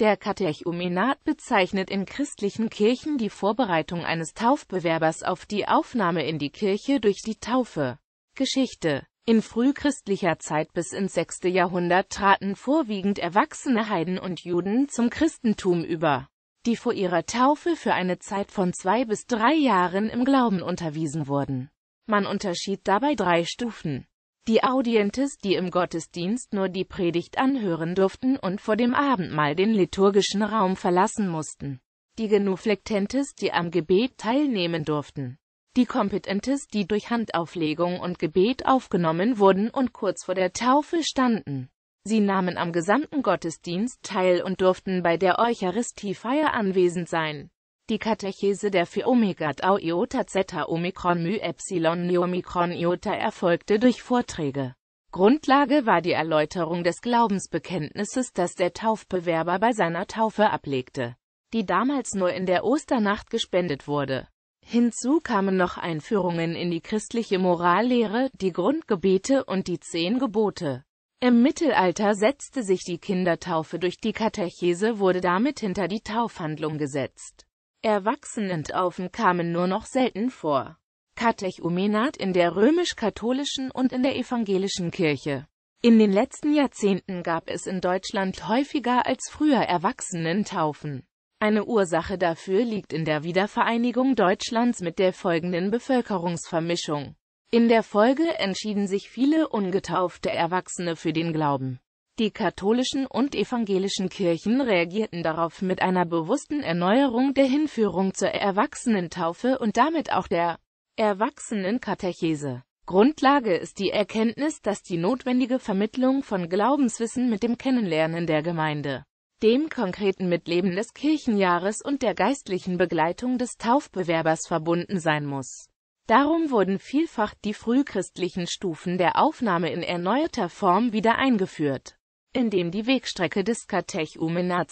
Der Katechumenat bezeichnet in christlichen Kirchen die Vorbereitung eines Taufbewerbers auf die Aufnahme in die Kirche durch die Taufe. Geschichte In frühchristlicher Zeit bis ins 6. Jahrhundert traten vorwiegend erwachsene Heiden und Juden zum Christentum über, die vor ihrer Taufe für eine Zeit von zwei bis drei Jahren im Glauben unterwiesen wurden. Man unterschied dabei drei Stufen. Die Audientes, die im Gottesdienst nur die Predigt anhören durften und vor dem Abendmahl den liturgischen Raum verlassen mussten. Die Genuflektentes, die am Gebet teilnehmen durften. Die Kompetentes, die durch Handauflegung und Gebet aufgenommen wurden und kurz vor der Taufe standen. Sie nahmen am gesamten Gottesdienst teil und durften bei der Eucharistiefeier anwesend sein. Die Katechese der für Omega Tau Iota Zeta Omikron Mu Epsilon Ni Omikron Iota erfolgte durch Vorträge. Grundlage war die Erläuterung des Glaubensbekenntnisses, das der Taufbewerber bei seiner Taufe ablegte, die damals nur in der Osternacht gespendet wurde. Hinzu kamen noch Einführungen in die christliche Morallehre, die Grundgebete und die Zehn Gebote. Im Mittelalter setzte sich die Kindertaufe durch die Katechese wurde damit hinter die Taufhandlung gesetzt. Erwachsenentaufen kamen nur noch selten vor. Katechumenat in der römisch-katholischen und in der evangelischen Kirche. In den letzten Jahrzehnten gab es in Deutschland häufiger als früher Erwachsenentaufen. Eine Ursache dafür liegt in der Wiedervereinigung Deutschlands mit der folgenden Bevölkerungsvermischung. In der Folge entschieden sich viele ungetaufte Erwachsene für den Glauben. Die katholischen und evangelischen Kirchen reagierten darauf mit einer bewussten Erneuerung der Hinführung zur Erwachsenentaufe und damit auch der Erwachsenenkatechese. Grundlage ist die Erkenntnis, dass die notwendige Vermittlung von Glaubenswissen mit dem Kennenlernen der Gemeinde, dem konkreten Mitleben des Kirchenjahres und der geistlichen Begleitung des Taufbewerbers verbunden sein muss. Darum wurden vielfach die frühchristlichen Stufen der Aufnahme in erneuerter Form wieder eingeführt in dem die Wegstrecke des Katech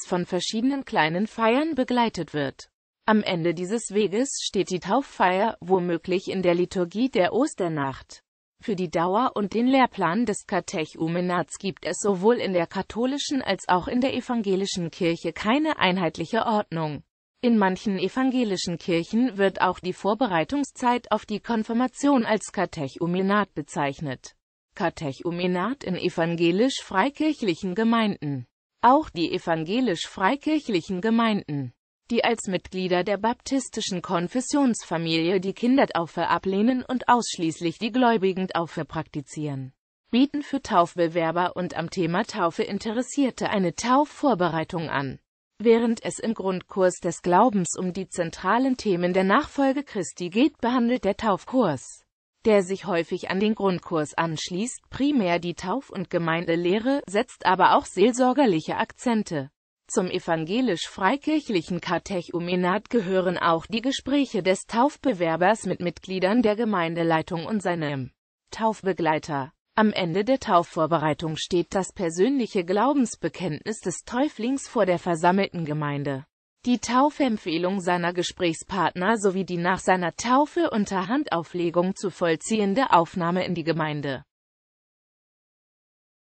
von verschiedenen kleinen Feiern begleitet wird. Am Ende dieses Weges steht die Tauffeier, womöglich in der Liturgie der Osternacht. Für die Dauer und den Lehrplan des Katechumenats gibt es sowohl in der katholischen als auch in der evangelischen Kirche keine einheitliche Ordnung. In manchen evangelischen Kirchen wird auch die Vorbereitungszeit auf die Konfirmation als Katechumenat bezeichnet. Katechumenat in evangelisch-freikirchlichen Gemeinden. Auch die evangelisch-freikirchlichen Gemeinden, die als Mitglieder der baptistischen Konfessionsfamilie die Kindertaufe ablehnen und ausschließlich die Gläubigentaufe praktizieren, bieten für Taufbewerber und am Thema Taufe Interessierte eine Taufvorbereitung an. Während es im Grundkurs des Glaubens um die zentralen Themen der Nachfolge Christi geht, behandelt der Taufkurs der sich häufig an den Grundkurs anschließt, primär die Tauf- und Gemeindelehre, setzt aber auch seelsorgerliche Akzente. Zum evangelisch-freikirchlichen Katechumenat gehören auch die Gespräche des Taufbewerbers mit Mitgliedern der Gemeindeleitung und seinem Taufbegleiter. Am Ende der Taufvorbereitung steht das persönliche Glaubensbekenntnis des Täuflings vor der versammelten Gemeinde die Taufempfehlung seiner Gesprächspartner sowie die nach seiner Taufe unter Handauflegung zu vollziehende Aufnahme in die Gemeinde